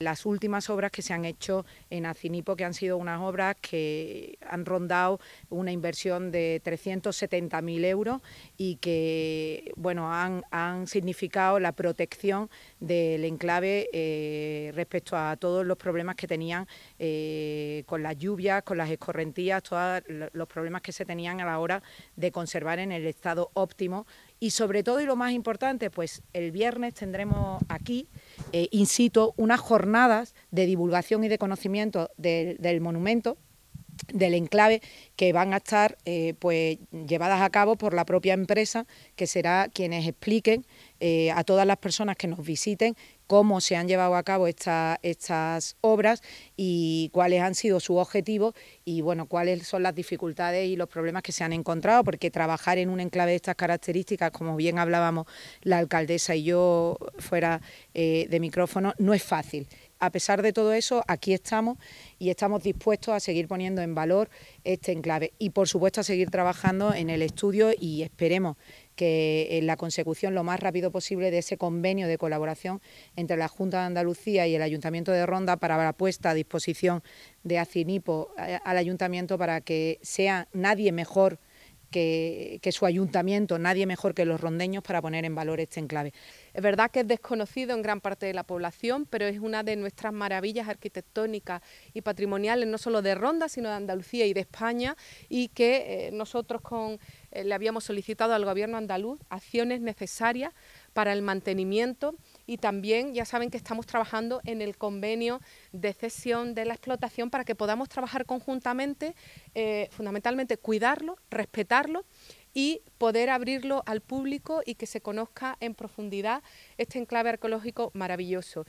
Las últimas obras que se han hecho en Acinipo, que han sido unas obras que han rondado una inversión de 370.000 euros y que bueno, han, significado la protección del enclave eh, respecto a todos los problemas que tenían eh, con las lluvias, con las escorrentías, todos los problemas que se tenían a la hora de conservar en el estado óptimo. Y sobre todo, y lo más importante, pues el viernes tendremos aquí eh, ...incito unas jornadas de divulgación y de conocimiento del monumento del enclave que van a estar eh, pues llevadas a cabo por la propia empresa que será quienes expliquen eh, a todas las personas que nos visiten cómo se han llevado a cabo estas obras y cuáles han sido sus objetivos y bueno cuáles son las dificultades y los problemas que se han encontrado porque trabajar en un enclave de estas características como bien hablábamos la alcaldesa y yo fuera eh, de micrófono no es fácil a pesar de todo eso, aquí estamos y estamos dispuestos a seguir poniendo en valor este enclave y, por supuesto, a seguir trabajando en el estudio y esperemos que eh, en la consecución lo más rápido posible de ese convenio de colaboración entre la Junta de Andalucía y el Ayuntamiento de Ronda para la puesta a disposición de ACINIPO eh, al Ayuntamiento para que sea nadie mejor que, su ayuntamiento, nadie mejor que los rondeños para poner en valor este enclave. Es verdad que es desconocido en gran parte de la población, pero es una de nuestras maravillas arquitectónicas y patrimoniales, no solo de Ronda, sino de Andalucía y de España, y que eh, nosotros con, eh, le habíamos solicitado al gobierno andaluz acciones necesarias para el mantenimiento y también ya saben que estamos trabajando en el convenio de cesión de la explotación para que podamos trabajar conjuntamente, eh, fundamentalmente cuidarlo, respetarlo y poder abrirlo al público y que se conozca en profundidad este enclave arqueológico maravilloso.